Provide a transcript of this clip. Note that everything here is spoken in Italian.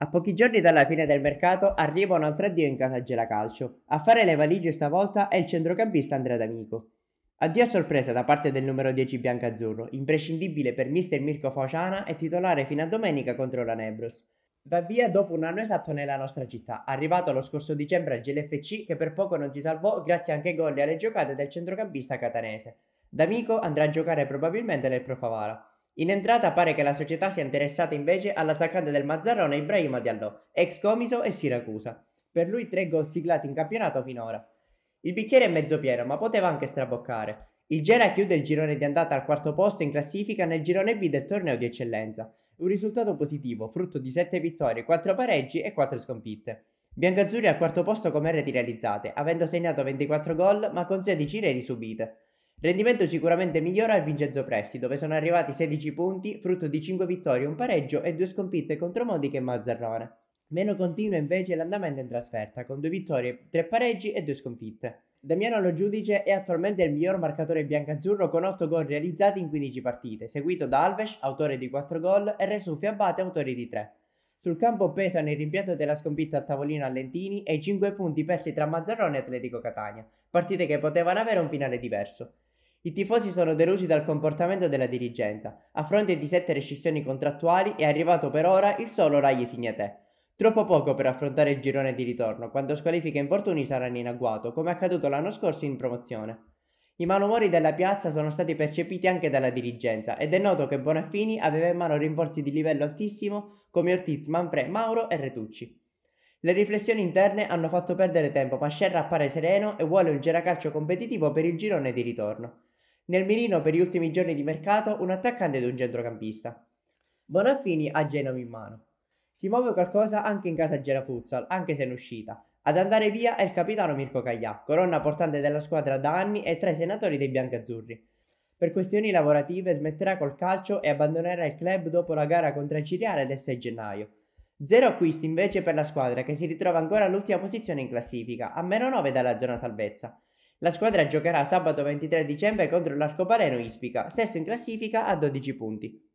A pochi giorni dalla fine del mercato arriva un altro addio in casa Gela Calcio. A fare le valigie stavolta è il centrocampista Andrea D'Amico. Addio a sorpresa da parte del numero 10 biancazzurro, imprescindibile per mister Mirko Fociana e titolare fino a domenica contro la Nebros. Va via dopo un anno esatto nella nostra città, arrivato lo scorso dicembre al GLFC che per poco non si salvò grazie anche ai gol e alle giocate del centrocampista catanese. D'Amico andrà a giocare probabilmente nel Profavara. In entrata pare che la società sia interessata invece all'attaccante del Mazzarrone Ibrahima Diallo, ex Comiso e Siracusa. Per lui tre gol siglati in campionato finora. Il bicchiere è mezzo pieno, ma poteva anche straboccare. Il Gera chiude il girone di andata al quarto posto in classifica nel girone B del torneo di eccellenza. Un risultato positivo, frutto di 7 vittorie, 4 pareggi e 4 sconfitte. Biancazzurri al quarto posto come reti realizzate, avendo segnato 24 gol ma con 16 reti subite. Rendimento sicuramente migliore al Vincenzo Presti, dove sono arrivati 16 punti, frutto di 5 vittorie, un pareggio e 2 sconfitte contro Modica e Mazzarrone. Meno continua invece l'andamento in trasferta, con 2 vittorie, 3 pareggi e 2 sconfitte. Damiano Lo Giudice è attualmente il miglior marcatore biancazzurro con 8 gol realizzati in 15 partite, seguito da Alves, autore di 4 gol, e Resufi Abate, autore di 3. Sul campo pesano il rimpianto della sconfitta a tavolino a Lentini e i 5 punti persi tra Mazzarrone e Atletico Catania, partite che potevano avere un finale diverso. I tifosi sono delusi dal comportamento della dirigenza. A fronte di sette rescissioni contrattuali è arrivato per ora il solo Rai Signatè. Troppo poco per affrontare il girone di ritorno, quando squalifiche infortuni saranno in agguato, come accaduto l'anno scorso in promozione. I malumori della piazza sono stati percepiti anche dalla dirigenza ed è noto che Bonaffini aveva in mano rinforzi di livello altissimo come Ortiz, Manfred, Mauro e Retucci. Le riflessioni interne hanno fatto perdere tempo, ma Scherra appare sereno e vuole un geracalcio competitivo per il girone di ritorno. Nel mirino per gli ultimi giorni di mercato un attaccante ed un centrocampista. Bonaffini ha Genova in mano. Si muove qualcosa anche in casa Gera Futsal, anche se in uscita. Ad andare via è il capitano Mirko Caglià, colonna portante della squadra da anni e tra i senatori dei biancazzurri. Per questioni lavorative smetterà col calcio e abbandonerà il club dopo la gara contro il Ciriale del 6 gennaio. Zero acquisti invece per la squadra che si ritrova ancora all'ultima posizione in classifica, a meno 9 dalla zona salvezza. La squadra giocherà sabato 23 dicembre contro l'Arcobaleno Ispica, sesto in classifica a 12 punti.